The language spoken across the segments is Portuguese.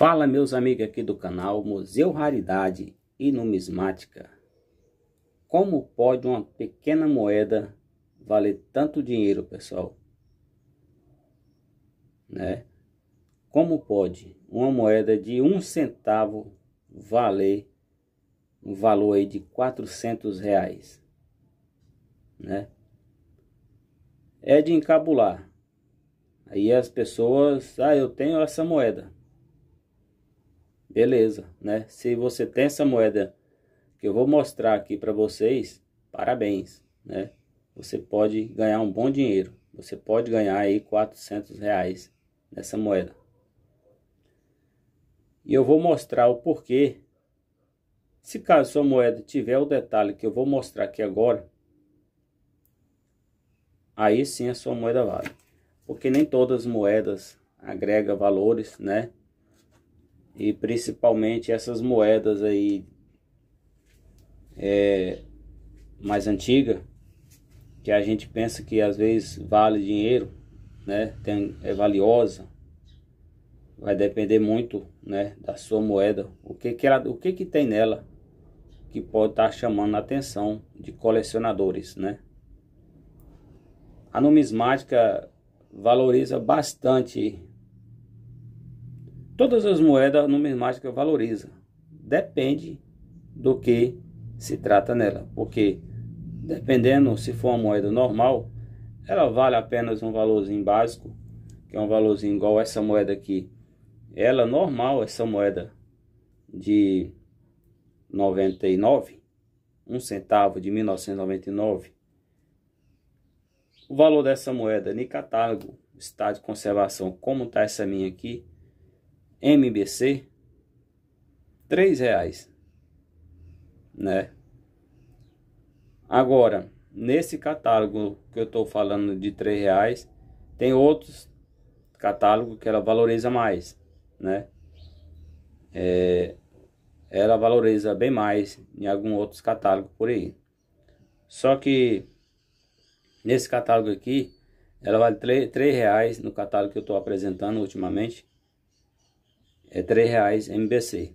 Fala meus amigos aqui do canal Museu Raridade e Numismática. Como pode uma pequena moeda valer tanto dinheiro, pessoal? Né? Como pode uma moeda de um centavo valer um valor aí de 400 reais? Né? É de encabular. Aí as pessoas, ah, eu tenho essa moeda Beleza, né? Se você tem essa moeda que eu vou mostrar aqui para vocês, parabéns, né? Você pode ganhar um bom dinheiro. Você pode ganhar aí 400 reais nessa moeda. E eu vou mostrar o porquê. Se caso sua moeda tiver o detalhe que eu vou mostrar aqui agora, aí sim a sua moeda vale. Porque nem todas as moedas agrega valores, né? e principalmente essas moedas aí é, mais antiga que a gente pensa que às vezes vale dinheiro, né? Tem, é valiosa. Vai depender muito, né, da sua moeda, o que que ela, o que que tem nela que pode estar tá chamando a atenção de colecionadores, né? A numismática valoriza bastante Todas as moedas numismática valoriza. Depende do que se trata nela, porque dependendo se for uma moeda normal, ela vale apenas um valorzinho básico, que é um valorzinho igual essa moeda aqui. Ela normal, essa moeda de 99, um centavo de 1999. O valor dessa moeda nem catálogo, estado de conservação, como está essa minha aqui, MBC, três reais, né? Agora, nesse catálogo que eu estou falando de três reais, tem outros catálogo que ela valoriza mais, né? É, ela valoriza bem mais em algum outros catálogo por aí. Só que nesse catálogo aqui, ela vale 3, 3 reais no catálogo que eu estou apresentando ultimamente é três reais MBC.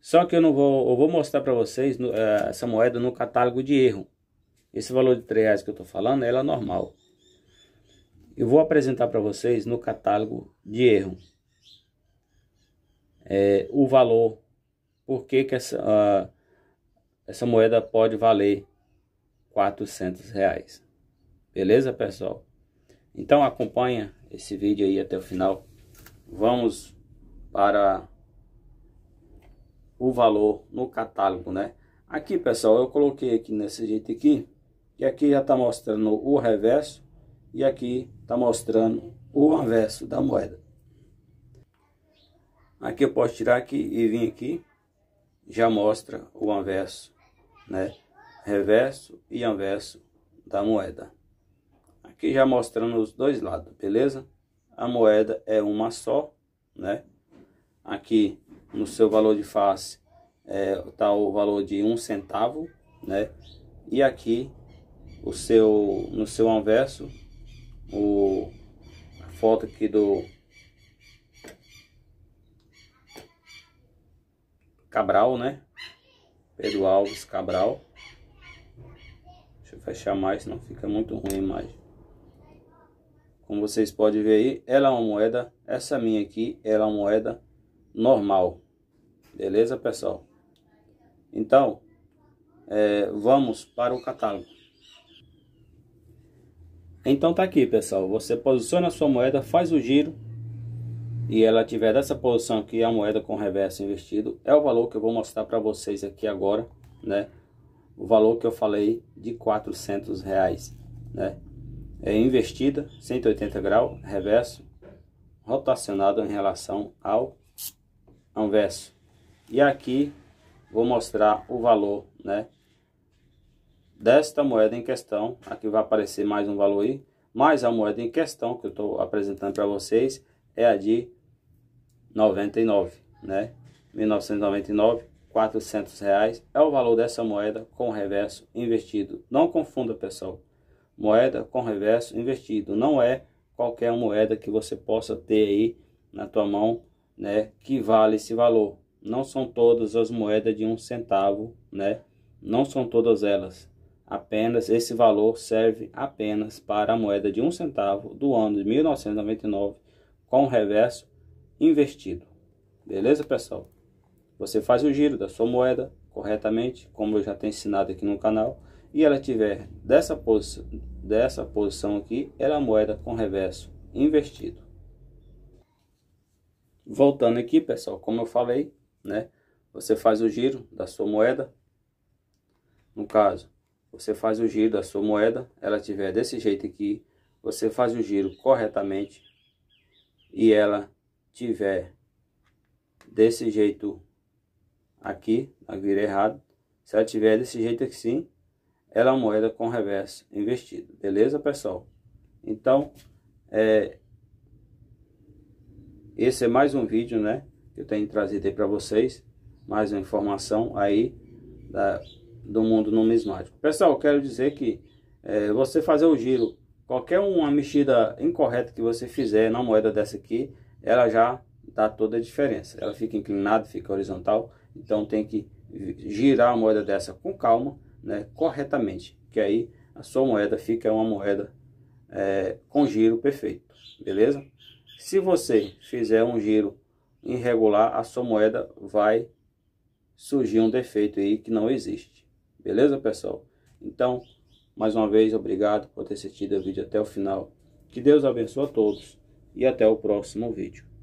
Só que eu não vou, eu vou mostrar para vocês no, eh, essa moeda no catálogo de erro. Esse valor de três reais que eu estou falando, é ela é normal. Eu vou apresentar para vocês no catálogo de erro. É, o valor, por que, que essa, uh, essa moeda pode valer quatrocentos reais. Beleza, pessoal? Então acompanha esse vídeo aí até o final. Vamos para o valor no catálogo, né? Aqui, pessoal, eu coloquei aqui nesse jeito aqui, e aqui já está mostrando o reverso e aqui está mostrando o anverso da moeda. Aqui eu posso tirar aqui e vir aqui, já mostra o anverso, né? Reverso e anverso da moeda. Aqui já mostrando os dois lados, beleza? A moeda é uma só, né? aqui no seu valor de face está é, tá o valor de um centavo, né? E aqui o seu no seu anverso o a foto aqui do Cabral, né? Pedro Alves Cabral. Deixa eu fechar mais, senão fica muito ruim a imagem. Como vocês podem ver aí, ela é uma moeda. Essa minha aqui, ela é uma moeda normal. Beleza, pessoal? Então, é, vamos para o catálogo. Então tá aqui, pessoal. Você posiciona a sua moeda, faz o giro e ela tiver dessa posição aqui, a moeda com reverso invertido, é o valor que eu vou mostrar para vocês aqui agora, né? O valor que eu falei de 400 reais, né? É investida, 180 graus, reverso, rotacionado em relação ao anverso. um verso. E aqui vou mostrar o valor, né? Desta moeda em questão, aqui vai aparecer mais um valor aí, mas a moeda em questão que eu estou apresentando para vocês é a de 99, né? 1999, 400 reais é o valor dessa moeda com reverso invertido. Não confunda, pessoal. Moeda com reverso invertido não é qualquer moeda que você possa ter aí na tua mão né, que vale esse valor. Não são todas as moedas de um centavo, né? Não são todas elas. Apenas esse valor serve apenas para a moeda de um centavo do ano de 1999 com o reverso invertido. Beleza, pessoal? Você faz o giro da sua moeda corretamente, como eu já tenho ensinado aqui no canal, e ela tiver dessa, posição, dessa posição aqui, ela é moeda com reverso invertido. Voltando aqui, pessoal, como eu falei, né? Você faz o giro da sua moeda. No caso, você faz o giro da sua moeda, ela tiver desse jeito aqui, você faz o giro corretamente e ela tiver desse jeito aqui, eu vira errado, se ela tiver desse jeito aqui sim, ela é uma moeda com reverso investido, beleza pessoal? Então, é, esse é mais um vídeo, né? Que eu tenho trazido aí para vocês. Mais uma informação aí da, do mundo numismático. Pessoal, quero dizer que é, você fazer o giro, qualquer uma mexida incorreta que você fizer na moeda dessa aqui, ela já dá toda a diferença. Ela fica inclinada, fica horizontal. Então tem que girar a moeda dessa com calma, né, corretamente, que aí a sua moeda fica uma moeda é, com giro perfeito, beleza? Se você fizer um giro irregular, a sua moeda vai surgir um defeito aí que não existe. Beleza, pessoal? Então, mais uma vez, obrigado por ter assistido o vídeo até o final. Que Deus abençoe a todos e até o próximo vídeo.